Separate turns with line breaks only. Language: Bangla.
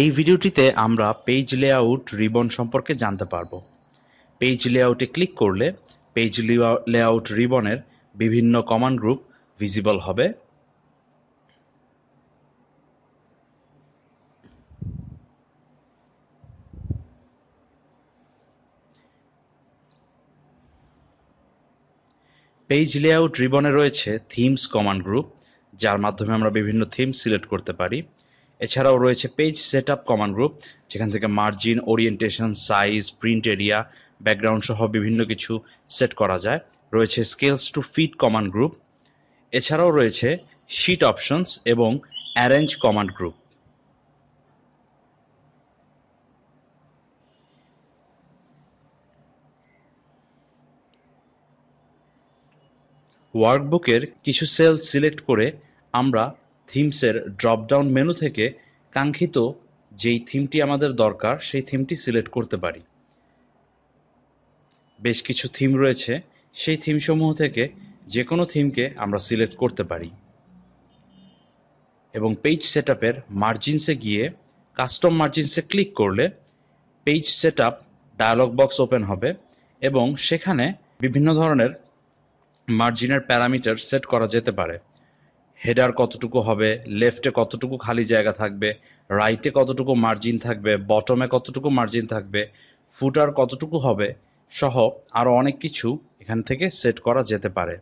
এই ভিডিওটিতে আমরা পেজ লেআউট রিবন সম্পর্কে জানতে পারব পেজ লেআউটে ক্লিক করলে পেজ লেআউট রিবনের বিভিন্ন কমান্ড গ্রুপ ভিজিবল হবে পেজ লেআউট রিবনে রয়েছে থিমস কমান্ড গ্রুপ যার মাধ্যমে আমরা বিভিন্ন থিম সিলেক্ট করতে পারি এছাড়াও রয়েছে page set up command group যেখান থেকে margin orientation size print area background সহ বিভিন্ন কিছু সেট করা যায় রয়েছে scales to fit command group এছাড়াও রয়েছে শিট অপশনস এবং অ্যারেঞ্জ কমান্ড গ্রুপ ওয়ার্কবুকের কিছু সেল সিলেক্ট করে আমরা থিমসের ড্রপডাউন মেনু থেকে কাঙ্ক্ষিত যেই থিমটি আমাদের দরকার সেই থিমটি সিলেক্ট করতে পারি বেশ কিছু থিম রয়েছে সেই থিমসমূহ থেকে যে কোনো থিমকে আমরা সিলেক্ট করতে পারি এবং পেজ সেট আপের মার্জিনসে গিয়ে কাস্টম মার্জিনসে ক্লিক করলে page set up dialog box open হবে এবং সেখানে বিভিন্ন ধরনের মার্জিনের প্যারামিটার সেট করা যেতে পারে হেডার কতটুকু হবে লেফটে কতটুকু খালি জায়গা থাকবে রাইটে কতটুকু মার্জিন থাকবে বটমে কতটুকু মার্জিন থাকবে ফুটার কতটুকু হবে সহ আরও অনেক কিছু এখান থেকে সেট করা যেতে পারে